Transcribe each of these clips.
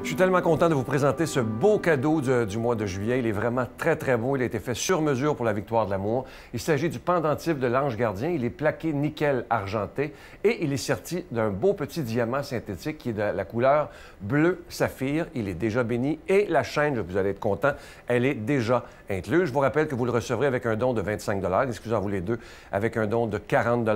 Je suis tellement content de vous présenter ce beau cadeau du, mois de juillet. Il est vraiment très, très beau. Il a été fait sur mesure pour la victoire de l'amour. Il s'agit du pendentif de l'ange gardien. Il est plaqué nickel argenté et il est sorti d'un beau petit diamant synthétique qui est de la couleur bleu saphir. Il est déjà béni et la chaîne, vous allez être content, elle est déjà incluse. Je vous rappelle que vous le recevrez avec un don de 25 excusez-vous les deux, avec un don de 40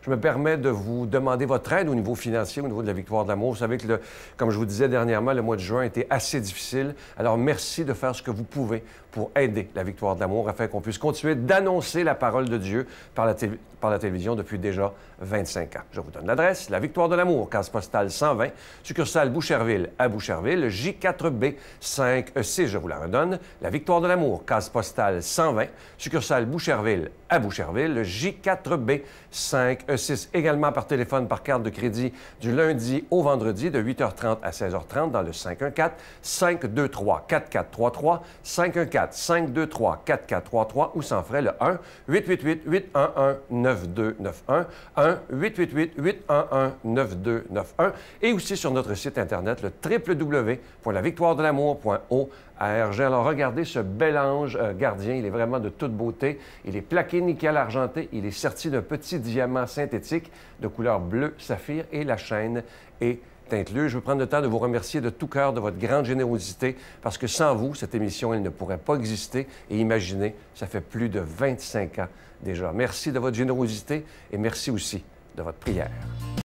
Je me permets de vous demander votre aide au niveau financier, au niveau de la victoire de l'amour. Vous savez que, le, comme je vous disais dernièrement, le mois de juin était assez difficile. Alors merci de faire ce que vous pouvez pour aider la victoire de l'amour afin qu'on puisse continuer d'annoncer la parole de Dieu par la, par la télévision depuis déjà 25 ans. Je vous donne l'adresse, la victoire de l'amour, case postale 120, succursale Boucherville à Boucherville, J4B 5E6, je vous la redonne, la victoire de l'amour, case postale 120, succursale Boucherville à Boucherville, J4B 5E6, également par téléphone, par carte de crédit, du lundi au vendredi de 8h30 à 16h30 dans le 514 523 4433 514 523 4433 ou sans frais le 1 888 811 9291 1 888 811 9291 et aussi sur notre site internet le www.lavictoiredelamour.org. Alors regardez ce bel ange euh, gardien, il est vraiment de toute beauté, il est plaqué nickel argenté, il est sorti d'un petit diamant synthétique de couleur bleu saphir et la chaîne est je veux prendre le temps de vous remercier de tout cœur de votre grande générosité parce que sans vous, cette émission, elle ne pourrait pas exister. Et imaginez, ça fait plus de 25 ans déjà. Merci de votre générosité et merci aussi de votre prière.